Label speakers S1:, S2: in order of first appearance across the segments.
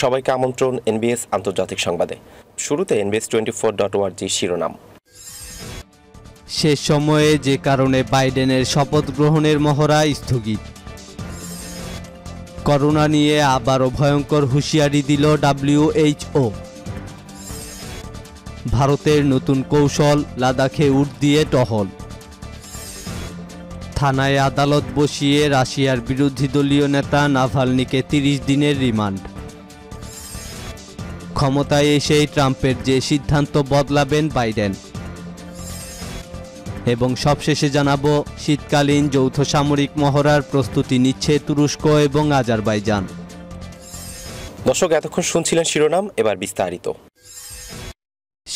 S1: সবাইকে আমন্ত্রণ এনবিএস আন্তর্জাতিক সংবাদে শুরুতে এনবিএস টোয়েন্টি ফোর ডট ওয়ার্জি শিরোনাম শেষ সময়ে যে কারণে বাইডেনের শপথ গ্রহণের মহড়া স্থগিত করোনা নিয়ে আবারও ভয়ঙ্কর হুঁশিয়ারি দিল ডাব্লিউএইচও ভারতের নতুন কৌশল লাদাখে উঠ দিয়ে টহল থানায় আদালত বসিয়ে রাশিয়ার বিরোধী দলীয় নেতা নাভালনিকে তিরিশ দিনের রিমান্ড ক্ষমতায় এসেই ট্রাম্পের যে সিদ্ধান্ত বদলাবেন বাইডেন এবং সবশেষে জানাব শীতকালীন যৌথ সামরিক মহড়ার প্রস্তুতি নিচ্ছে তুরস্ক এবং আজারবাইজান দর্শক এতক্ষণ শুনছিলেন শিরোনাম এবার বিস্তারিত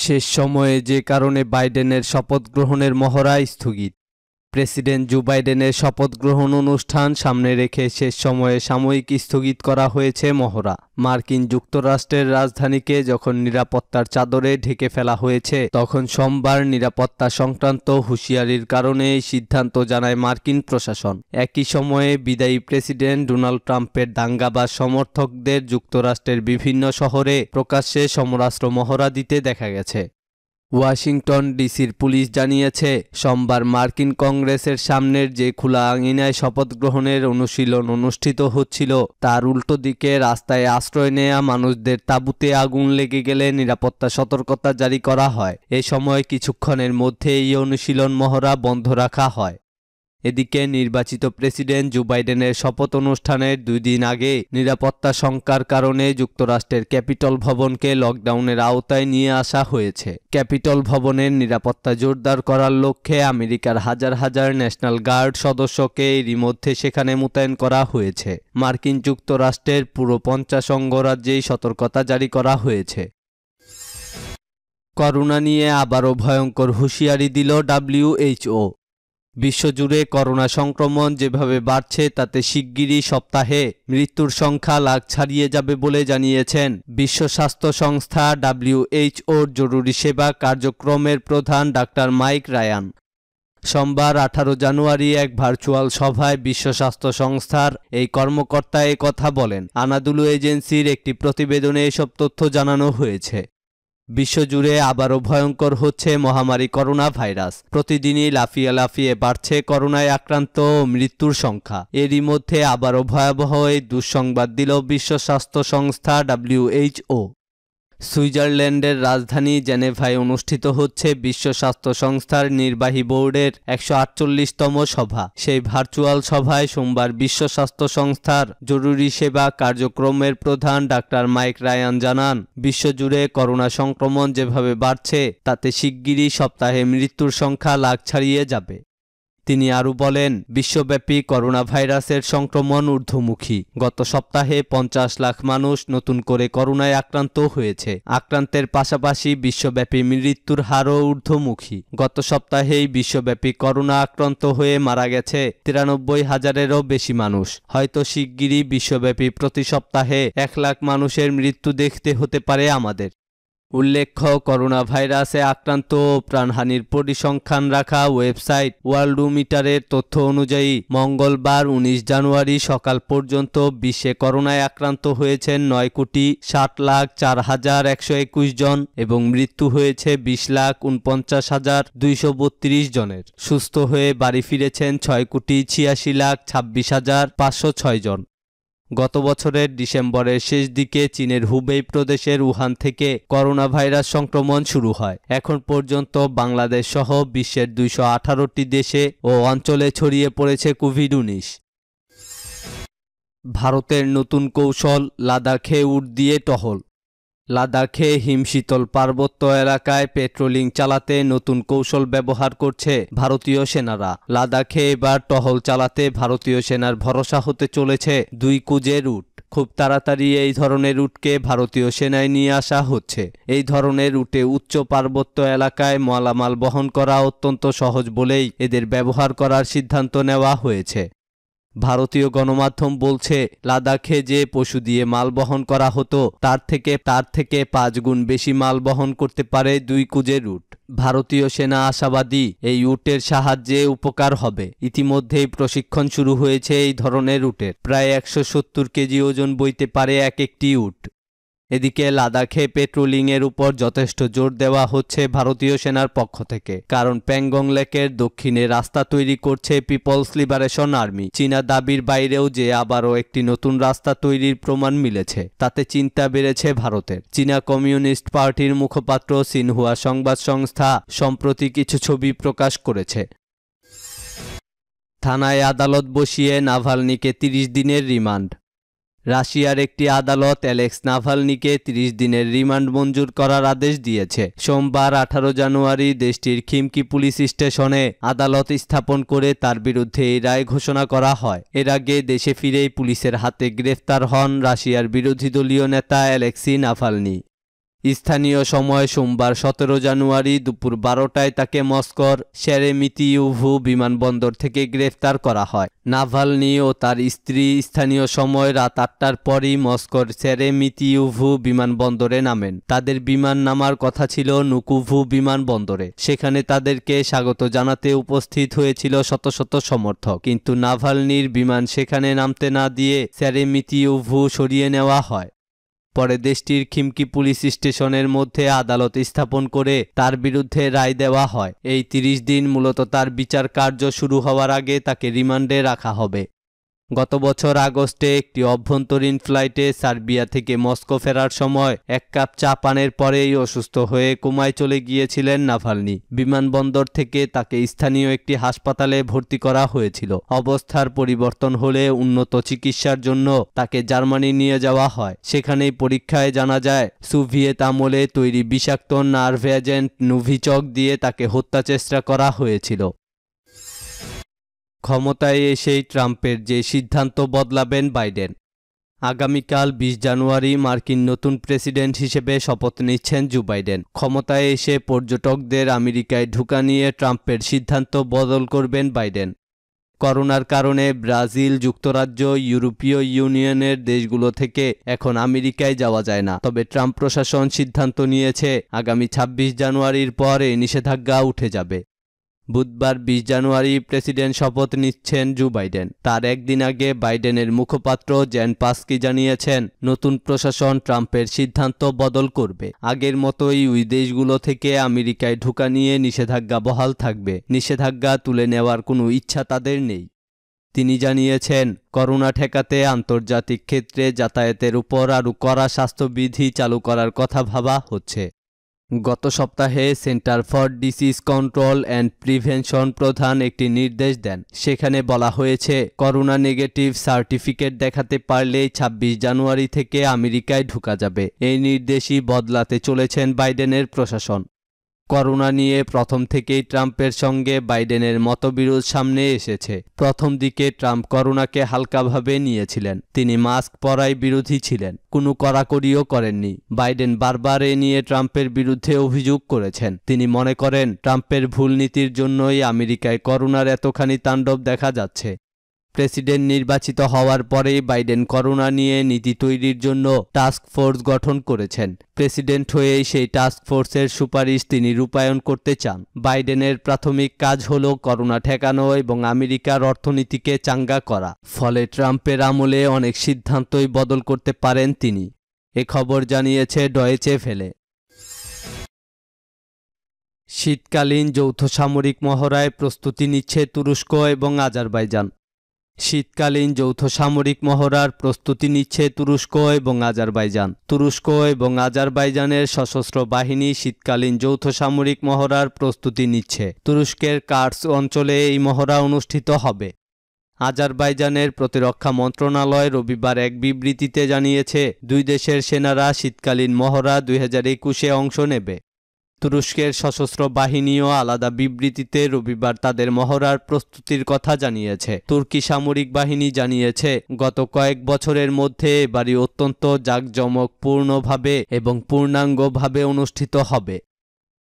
S1: শেষ সময়ে যে কারণে বাইডেনের শপথ গ্রহণের মহড়া স্থগিত প্রেসিডেন্ট জো বাইডেনের শপথ গ্রহণ অনুষ্ঠান সামনে রেখে শেষ সময়ে সাময়িক স্থগিত করা হয়েছে মহড়া মার্কিন যুক্তরাষ্ট্রের রাজধানীকে যখন নিরাপত্তার চাদরে ঢেকে ফেলা হয়েছে তখন সোমবার নিরাপত্তা সংক্রান্ত হুঁশিয়ারির কারণে এই সিদ্ধান্ত জানায় মার্কিন প্রশাসন একই সময়ে বিদায়ী প্রেসিডেন্ট ডোনাল্ড ট্রাম্পের দাঙ্গাবাজ সমর্থকদের যুক্তরাষ্ট্রের বিভিন্ন শহরে প্রকাশ্যে সমরাস্ত্র মহড়া দিতে দেখা গেছে ওয়াশিংটন ডিসির পুলিশ জানিয়েছে সোমবার মার্কিন কংগ্রেসের সামনের যে খোলা আঙিনায় শপথ গ্রহণের অনুশীলন অনুষ্ঠিত হচ্ছিল তার উল্টো দিকে রাস্তায় আশ্রয় নেয়া মানুষদের তাঁবুতে আগুন লেগে গেলে নিরাপত্তা সতর্কতা জারি করা হয় এ সময় কিছুক্ষণের মধ্যে এই অনুশীলন মহড়া বন্ধ রাখা হয় এদিকে নির্বাচিত প্রেসিডেন্ট জো বাইডেনের শপথ অনুষ্ঠানের দুই দিন আগে নিরাপত্তা শঙ্কার কারণে যুক্তরাষ্ট্রের ক্যাপিটল ভবনকে লকডাউনের আওতায় নিয়ে আসা হয়েছে ক্যাপিটল ভবনের নিরাপত্তা জোরদার করার লক্ষ্যে আমেরিকার হাজার হাজার ন্যাশনাল গার্ড সদস্যকে এরই মধ্যে সেখানে মোতায়েন করা হয়েছে মার্কিন যুক্তরাষ্ট্রের পুরো পঞ্চাশ অঙ্গরাজ্যেই সতর্কতা জারি করা হয়েছে করোনা নিয়ে আবারও ভয়ঙ্কর হুঁশিয়ারি দিল ডাব্লিউএইচও বিশ্বজুড়ে করোনা সংক্রমণ যেভাবে বাড়ছে তাতে শিগগিরই সপ্তাহে মৃত্যুর সংখ্যা লাখ ছাড়িয়ে যাবে বলে জানিয়েছেন বিশ্ব স্বাস্থ্য সংস্থা ডাব্লিউএইচওর জরুরি সেবা কার্যক্রমের প্রধান ডাক্তার মাইক রায়ান সোমবার আঠারো জানুয়ারি এক ভার্চুয়াল সভায় বিশ্ব স্বাস্থ্য সংস্থার এই কর্মকর্তা কথা বলেন আনাদুলু এজেন্সির একটি প্রতিবেদনে এসব তথ্য জানানো হয়েছে বিশ্বজুড়ে আবারও ভয়ঙ্কর হচ্ছে মহামারী করোনা ভাইরাস প্রতিদিনই লাফিয়ে লাফিয়ে বাড়ছে করোনায় আক্রান্ত মৃত্যুর সংখ্যা এরই মধ্যে আবারও ভয়াবহ এই দুঃসংবাদ দিল বিশ্ব স্বাস্থ্য সংস্থা ডাব্লিউএইচও সুইজারল্যান্ডের রাজধানী জেনেভায় অনুষ্ঠিত হচ্ছে বিশ্ব স্বাস্থ্য সংস্থার নির্বাহী বোর্ডের একশো আটচল্লিশতম সভা সেই ভার্চুয়াল সভায় সোমবার বিশ্ব স্বাস্থ্য সংস্থার জরুরি সেবা কার্যক্রমের প্রধান ডাক্তার মাইক রায়ান জানান বিশ্বজুড়ে করোনা সংক্রমণ যেভাবে বাড়ছে তাতে শিগগিরই সপ্তাহে মৃত্যুর সংখ্যা লাখ ছাড়িয়ে যাবে তিনি আরও বলেন বিশ্বব্যাপী করোনা ভাইরাসের সংক্রমণ ঊর্ধ্বমুখী গত সপ্তাহে পঞ্চাশ লাখ মানুষ নতুন করে করোনায় আক্রান্ত হয়েছে আক্রান্তের পাশাপাশি বিশ্বব্যাপী মৃত্যুর হারও ঊর্ধ্বমুখী গত সপ্তাহেই বিশ্বব্যাপী করোনা আক্রান্ত হয়ে মারা গেছে তিরানব্বই হাজারেরও বেশি মানুষ হয়তো শিগগিরই বিশ্বব্যাপী প্রতি সপ্তাহে এক লাখ মানুষের মৃত্যু দেখতে হতে পারে আমাদের উল্লেখ্য করোনা ভাইরাসে আক্রান্ত প্রাণহানির পরিসংখ্যান রাখা ওয়েবসাইট ওয়ার্ল্ডোমিটারের তথ্য অনুযায়ী মঙ্গলবার উনিশ জানুয়ারি সকাল পর্যন্ত বিশ্বে করোনায় আক্রান্ত হয়েছেন নয় কোটি ষাট লাখ চার হাজার একশো একুশ জন এবং মৃত্যু হয়েছে বিশ লাখ উনপঞ্চাশ হাজার দুইশো বত্রিশ জনের সুস্থ হয়ে বাড়ি ফিরেছেন ছয় কোটি ছিয়াশি লাখ ছাব্বিশ হাজার পাঁচশো ছয় জন গত বছরের ডিসেম্বরের শেষ দিকে চীনের হুবেই প্রদেশের উহান থেকে করোনা ভাইরাস সংক্রমণ শুরু হয় এখন পর্যন্ত বাংলাদেশ সহ বিশ্বের দুইশো আঠারোটি দেশে ও অঞ্চলে ছড়িয়ে পড়েছে কোভিড উনিশ ভারতের নতুন কৌশল লাদাখে উঠ দিয়ে টহল লাদাখে হিমশীতল পার্বত্য এলাকায় পেট্রোলিং চালাতে নতুন কৌশল ব্যবহার করছে ভারতীয় সেনারা লাদাখে এবার টহল চালাতে ভারতীয় সেনার ভরসা হতে চলেছে দুই কুজে রুট খুব তাড়াতাড়ি এই ধরনের রুটকে ভারতীয় সেনায় নিয়ে আসা হচ্ছে এই ধরনের রুটে উচ্চ পার্বত্য এলাকায় মালামাল বহন করা অত্যন্ত সহজ বলেই এদের ব্যবহার করার সিদ্ধান্ত নেওয়া হয়েছে ভারতীয় গণমাধ্যম বলছে লাদাখে যে পশু দিয়ে মাল বহন করা হতো তার থেকে তার থেকে পাঁচ গুণ বেশি মাল বহন করতে পারে দুই কুজের রুট ভারতীয় সেনা আশাবাদী এই উটের সাহায্যে উপকার হবে ইতিমধ্যেই প্রশিক্ষণ শুরু হয়েছে এই ধরনের উটের প্রায় একশো সত্তর কেজি ওজন বইতে পারে এক একটি উট এদিকে লাদাখে পেট্রোলিংয়ের উপর যথেষ্ট জোর দেওয়া হচ্ছে ভারতীয় সেনার পক্ষ থেকে কারণ প্যাংগং লেকের দক্ষিণে রাস্তা তৈরি করছে পিপলস লিবারেশন আর্মি চীনা দাবির বাইরেও যে আবারও একটি নতুন রাস্তা তৈরির প্রমাণ মিলেছে তাতে চিন্তা বেড়েছে ভারতের চীনা কমিউনিস্ট পার্টির মুখপাত্র সিনহুয়া সংবাদ সংস্থা সম্প্রতি কিছু ছবি প্রকাশ করেছে থানায় আদালত বসিয়ে নাভালনিকে তিরিশ দিনের রিমান্ড রাশিয়ার একটি আদালত অ্যালেক্স নাভালনিকে ৩০ দিনের রিমান্ড মঞ্জুর করার আদেশ দিয়েছে সোমবার আঠারো জানুয়ারি দেশটির খিমকি পুলিশ স্টেশনে আদালত স্থাপন করে তার বিরুদ্ধে এই রায় ঘোষণা করা হয় এর আগে দেশে ফিরেই পুলিশের হাতে গ্রেফতার হন রাশিয়ার বিরোধী দলীয় নেতা অ্যালেক্সি নাভালনি স্থানীয় সময় সোমবার সতেরো জানুয়ারি দুপুর বারোটায় তাকে মস্কোর সেরেমিতিউভু বিমানবন্দর থেকে গ্রেফতার করা হয় নাভালনি ও তার স্ত্রী স্থানীয় সময় রাত আটটার পরই মস্কোর সেরেমিতিউভু বিমানবন্দরে নামেন তাদের বিমান নামার কথা ছিল নুকুভু বিমানবন্দরে সেখানে তাদেরকে স্বাগত জানাতে উপস্থিত হয়েছিল শত শত সমর্থক কিন্তু নাভালনির বিমান সেখানে নামতে না দিয়ে সেরেমিতিউভু সরিয়ে নেওয়া হয় পরে দেশটির খিমকি পুলিশ স্টেশনের মধ্যে আদালত স্থাপন করে তার বিরুদ্ধে রায় দেওয়া হয় এই তিরিশ দিন মূলত তার বিচার কার্য শুরু হওয়ার আগে তাকে রিমান্ডে রাখা হবে গত বছর আগস্টে একটি অভ্যন্তরীণ ফ্লাইটে সার্বিয়া থেকে মস্কো ফেরার সময় এক কাপ চা পানের পরেই অসুস্থ হয়ে কুমায় চলে গিয়েছিলেন নাভালনি বিমানবন্দর থেকে তাকে স্থানীয় একটি হাসপাতালে ভর্তি করা হয়েছিল অবস্থার পরিবর্তন হলে উন্নত চিকিৎসার জন্য তাকে জার্মানি নিয়ে যাওয়া হয় সেখানেই পরীক্ষায় জানা যায় সুভিয়েত আমলে তৈরি বিষাক্ত এজেন্ট নুভিচক দিয়ে তাকে হত্যা চেষ্টা করা হয়েছিল ক্ষমতায় এসেই ট্রাম্পের যে সিদ্ধান্ত বদলাবেন বাইডেন আগামীকাল বিশ জানুয়ারি মার্কিন নতুন প্রেসিডেন্ট হিসেবে শপথ নিচ্ছেন জো বাইডেন ক্ষমতায় এসে পর্যটকদের আমেরিকায় ঢুকা নিয়ে ট্রাম্পের সিদ্ধান্ত বদল করবেন বাইডেন করোনার কারণে ব্রাজিল যুক্তরাজ্য ইউরোপীয় ইউনিয়নের দেশগুলো থেকে এখন আমেরিকায় যাওয়া যায় না তবে ট্রাম্প প্রশাসন সিদ্ধান্ত নিয়েছে আগামী ২৬ জানুয়ারির পরে নিষেধাজ্ঞা উঠে যাবে বুধবার বিশ জানুয়ারি প্রেসিডেন্ট শপথ নিচ্ছেন জো বাইডেন তার একদিন আগে বাইডেনের মুখপাত্র জ্যান পাস্কি জানিয়েছেন নতুন প্রশাসন ট্রাম্পের সিদ্ধান্ত বদল করবে আগের মতোই ওই দেশগুলো থেকে আমেরিকায় ঢুকা নিয়ে নিষেধাজ্ঞা বহাল থাকবে নিষেধাজ্ঞা তুলে নেওয়ার কোনো ইচ্ছা তাদের নেই তিনি জানিয়েছেন করোনা ঠেকাতে আন্তর্জাতিক ক্ষেত্রে যাতায়াতের উপর আরও কড়া স্বাস্থ্যবিধি চালু করার কথা ভাবা হচ্ছে গত সপ্তাহে Center for Disease Control and Prevention প্রধান একটি নির্দেশ দেন সেখানে বলা হয়েছে করোনা নেগেটিভ সার্টিফিকেট দেখাতে পারলেই ২৬ জানুয়ারি থেকে আমেরিকায় ঢুকা যাবে এই নির্দেশই বদলাতে চলেছেন বাইডেনের প্রশাসন করোনা নিয়ে প্রথম থেকেই ট্রাম্পের সঙ্গে বাইডেনের মতবিরোধ সামনে এসেছে প্রথম দিকে ট্রাম্প করোনাকে হালকাভাবে নিয়েছিলেন তিনি মাস্ক পরায় বিরোধী ছিলেন কোনো কড়াকড়িও করেননি বাইডেন বারবার এ নিয়ে ট্রাম্পের বিরুদ্ধে অভিযোগ করেছেন তিনি মনে করেন ট্রাম্পের ভুল নীতির জন্যই আমেরিকায় করোনার এতখানি তাণ্ডব দেখা যাচ্ছে প্রেসিডেন্ট নির্বাচিত হওয়ার পরে বাইডেন করোনা নিয়ে নীতি তৈরির জন্য টাস্ক ফোর্স গঠন করেছেন প্রেসিডেন্ট হয়ে সেই টাস্ক ফোর্সের সুপারিশ তিনি রূপায়ণ করতে চান বাইডেনের প্রাথমিক কাজ হল করোনা ঠেকানো এবং আমেরিকার অর্থনীতিকে চাঙ্গা করা ফলে ট্রাম্পের আমলে অনেক সিদ্ধান্তই বদল করতে পারেন তিনি এ খবর জানিয়েছে ডয়েচে ফেলে শীতকালীন যৌথ সামরিক মহড়ায় প্রস্তুতি নিচ্ছে তুরস্ক এবং আজারবাইজান শীতকালীন যৌথ সামরিক মহড়ার প্রস্তুতি নিচ্ছে তুরস্ক এবং আজারবাইজান তুরস্ক এবং আজারবাইজানের সশস্ত্র বাহিনী শীতকালীন যৌথ সামরিক মহড়ার প্রস্তুতি নিচ্ছে তুরস্কের কার্স অঞ্চলে এই মহড়া অনুষ্ঠিত হবে আজারবাইজানের প্রতিরক্ষা মন্ত্রণালয় রবিবার এক বিবৃতিতে জানিয়েছে দুই দেশের সেনারা শীতকালীন মহড়া দুই হাজার একুশে অংশ নেবে তুরস্কের সশস্ত্র বাহিনীও আলাদা বিবৃতিতে রবিবার তাদের মহড়ার প্রস্তুতির কথা জানিয়েছে তুর্কি সামরিক বাহিনী জানিয়েছে গত কয়েক বছরের মধ্যে এবারই অত্যন্ত জাঁকজমকপূর্ণভাবে এবং পূর্ণাঙ্গভাবে অনুষ্ঠিত হবে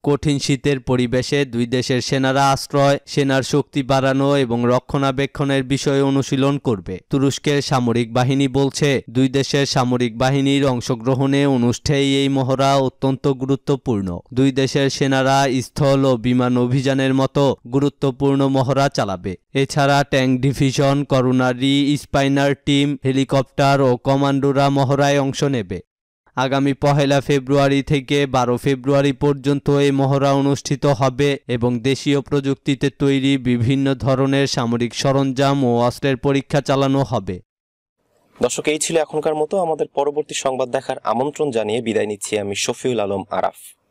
S1: কঠিন শীতের পরিবেশে দুই দেশের সেনারা আশ্রয় সেনার শক্তি বাড়ানো এবং রক্ষণাবেক্ষণের বিষয়ে অনুশীলন করবে তুরস্কের সামরিক বাহিনী বলছে দুই দেশের সামরিক বাহিনীর অংশগ্রহণে অনুষ্ঠেয় এই মহড়া অত্যন্ত গুরুত্বপূর্ণ দুই দেশের সেনারা স্থল ও বিমান অভিযানের মতো গুরুত্বপূর্ণ মহড়া চালাবে এছাড়া ট্যাঙ্ক ডিভিশন করোনারি স্পাইনার টিম হেলিকপ্টার ও কমান্ডোরা মহড়ায় অংশ নেবে আগামী পহেলা ফেব্রুয়ারি থেকে বারো ফেব্রুয়ারি পর্যন্ত এই মহড়া অনুষ্ঠিত হবে এবং দেশীয় প্রযুক্তিতে তৈরি বিভিন্ন ধরনের সামরিক সরঞ্জাম ও অস্ত্রের পরীক্ষা চালানো হবে দর্শক এই ছিল এখনকার মতো আমাদের পরবর্তী সংবাদ দেখার আমন্ত্রণ জানিয়ে বিদায় নিচ্ছি আমি শফিউল আলম আরাফ